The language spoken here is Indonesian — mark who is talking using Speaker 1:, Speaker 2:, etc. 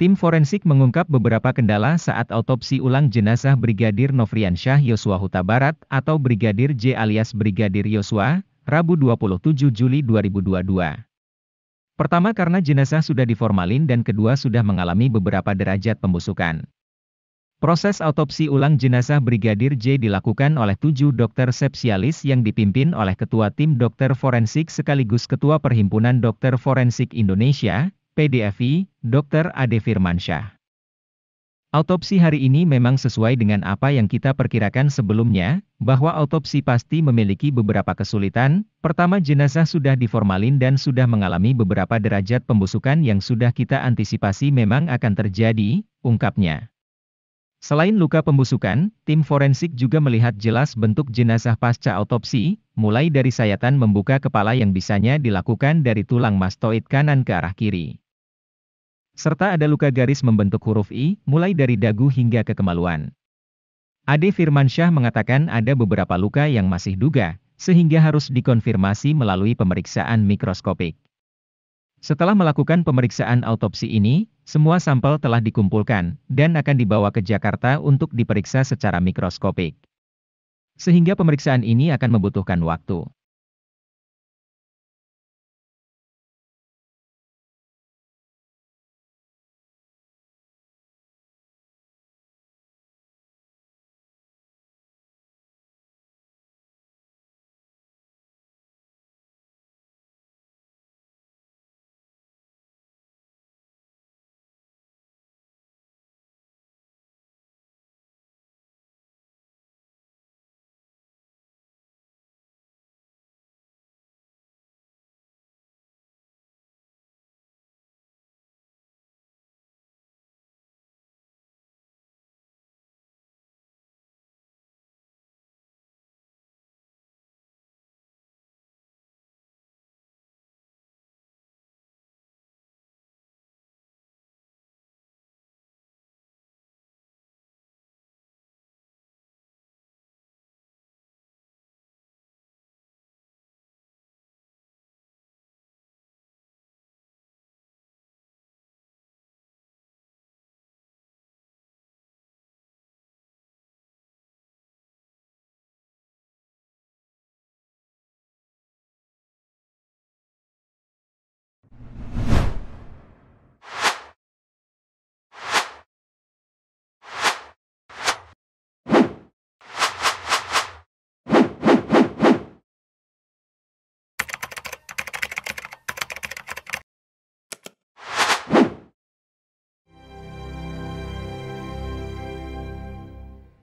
Speaker 1: Tim forensik mengungkap beberapa kendala saat autopsi ulang jenazah Brigadir Syah Yosua Huta Barat atau Brigadir J alias Brigadir Yosua, Rabu 27 Juli 2022. Pertama karena jenazah sudah diformalin dan kedua sudah mengalami beberapa derajat pembusukan. Proses autopsi ulang jenazah Brigadir J dilakukan oleh tujuh dokter sepsialis yang dipimpin oleh Ketua Tim Dokter Forensik sekaligus Ketua Perhimpunan Dokter Forensik Indonesia, PDFI, Dr. Ade Firmansyah. Autopsi hari ini memang sesuai dengan apa yang kita perkirakan sebelumnya, bahwa autopsi pasti memiliki beberapa kesulitan. Pertama, jenazah sudah diformalin dan sudah mengalami beberapa derajat pembusukan yang sudah kita antisipasi memang akan terjadi, ungkapnya. Selain luka pembusukan, tim forensik juga melihat jelas bentuk jenazah pasca autopsi, mulai dari sayatan membuka kepala yang bisanya dilakukan dari tulang mastoid kanan ke arah kiri. Serta ada luka garis membentuk huruf I, mulai dari dagu hingga ke kemaluan. Ade Firmansyah mengatakan ada beberapa luka yang masih duga, sehingga harus dikonfirmasi melalui pemeriksaan mikroskopik. Setelah melakukan pemeriksaan autopsi ini, semua sampel telah dikumpulkan dan akan dibawa ke Jakarta untuk diperiksa secara mikroskopik. Sehingga pemeriksaan ini akan membutuhkan waktu.